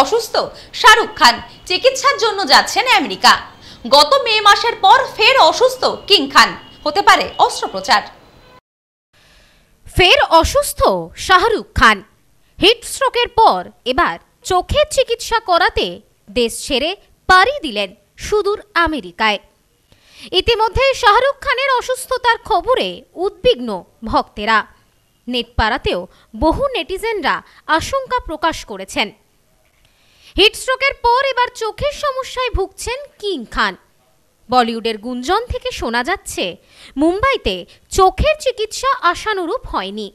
অসুস্থ শাহরুখ খান চিকিৎসার জন্য যাচ্ছেন আমেরিকা গত মে মাসের পর ফের অসুস্থ কিং খান হতে পারে অস্ত্রোপচার ফের অসুস্থ শাহরুখ খান হিটস্ট্রোকের পর এবার চোখের চিকিৎসা করাতে দেশ ছেড়ে পাড়ি দিলেন সুদূর আমেরিকায় ইতিমধ্যে শাহরুখ খানের অসুস্থতার খবরে উদ্বিগ্ন ভক্তেরা নেট পাড়াতেও বহু নেটিজেনরা আশঙ্কা প্রকাশ করেছেন হিটস্ট্রোকের পর এবার চোখের সমস্যায় ভুগছেন কিং খান বলিউডের গুঞ্জন থেকে শোনা যাচ্ছে মুম্বাইতে চোখের চিকিৎসা আশানুরূপ হয়নি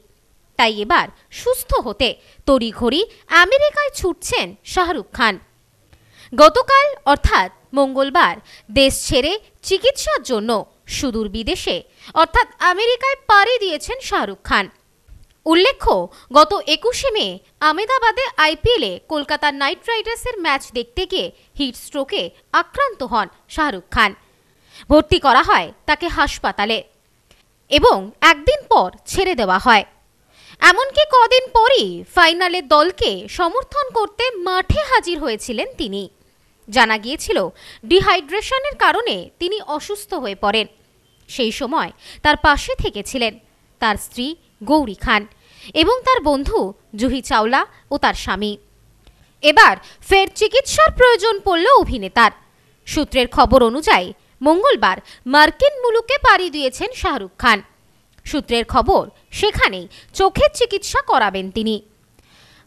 তাই এবার সুস্থ হতে তড়িঘড়ি আমেরিকায় ছুটছেন শাহরুখ খান গতকাল অর্থাৎ মঙ্গলবার দেশ ছেড়ে চিকিৎসার জন্য সুদূর বিদেশে অর্থাৎ আমেরিকায় পাড়ি দিয়েছেন শাহরুখ খান উল্লেখ্য গত একুশে মে আমেদাবাদে আইপিএলে কলকাতা নাইট রাইডার্সের ম্যাচ দেখতে গিয়ে হিট স্ট্রোকে আক্রান্ত হন শাহরুখ খান ভর্তি করা হয় তাকে হাসপাতালে এবং একদিন পর ছেড়ে দেওয়া হয় এমনকি কদিন পরই ফাইনালে দলকে সমর্থন করতে মাঠে হাজির হয়েছিলেন তিনি জানা গিয়েছিল ডিহাইড্রেশনের কারণে তিনি অসুস্থ হয়ে পড়েন সেই সময় তার পাশে থেকেছিলেন তার স্ত্রী গৌরী খান এবং তার বন্ধু জুহি চাওলা ও তার স্বামী এবার ফের চিকিৎসার প্রয়োজন পড়ল অভিনেতার সূত্রের খবর অনুযায়ী মঙ্গলবার মার্কিন মুলুকে পাড়ি দিয়েছেন শাহরুখ খান সূত্রের খবর সেখানেই চোখের চিকিৎসা করাবেন তিনি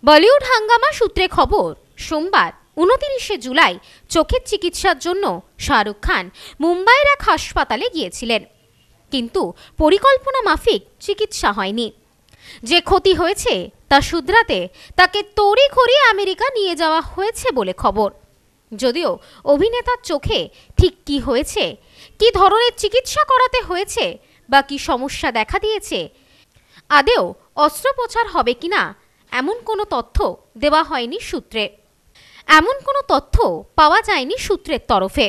বলিউড হাঙ্গামা সূত্রে খবর সোমবার উনতিরিশে জুলাই চোখের চিকিৎসার জন্য শাহরুখ খান মুম্বাইয়ের এক হাসপাতালে গিয়েছিলেন কিন্তু পরিকল্পনা মাফিক চিকিৎসা হয়নি যে ক্ষতি হয়েছে তা শুধরাতে তাকে তড়িখড়ি আমেরিকা নিয়ে যাওয়া হয়েছে বলে খবর যদিও অভিনেতার চোখে ঠিক কি হয়েছে কি ধরনের চিকিৎসা করাতে হয়েছে বা কি সমস্যা দেখা দিয়েছে আদেও অস্ত্রোপচার হবে কিনা এমন কোনো তথ্য দেওয়া হয়নি সূত্রে এমন কোনো তথ্য পাওয়া যায়নি সূত্রের তরফে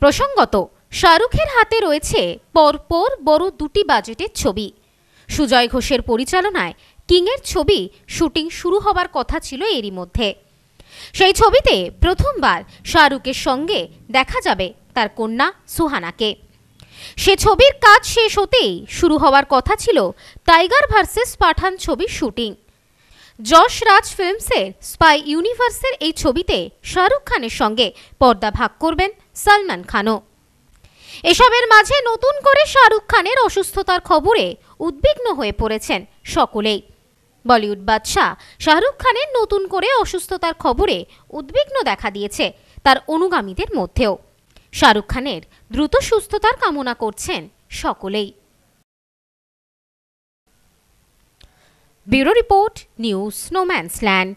প্রসঙ্গত শাহরুখের হাতে রয়েছে পরপর বড় দুটি বাজেটের ছবি সুজয় ঘোষের পরিচালনায় কিংয়ের ছবি শুটিং শুরু হবার কথা ছিল এরই মধ্যে সেই ছবিতে প্রথমবার শাহরুখের সঙ্গে দেখা যাবে তার কন্যা সুহানাকে সে ছবির কাজ শেষ হতেই শুরু হওয়ার কথা ছিল টাইগার ভার্সেস পাঠান ছবির শুটিং যশ রাজ ফিল্মসের স্পাই ইউনিভার্সের এই ছবিতে শাহরুখ খানের সঙ্গে পর্দা ভাগ করবেন সালমান খানও এসবের মাঝে নতুন করে শাহরুখ খানের অসুস্থতার খবরে উদ্বিগ্ন হয়ে পড়েছেন সকলেই বলিউড বাদশাহ শাহরুখ খানের নতুন করে অসুস্থতার খবরে উদ্বিগ্ন দেখা দিয়েছে তার অনুগামীদের মধ্যেও শাহরুখ খানের দ্রুত সুস্থতার কামনা করছেন সকলেই bureau report news snowman's land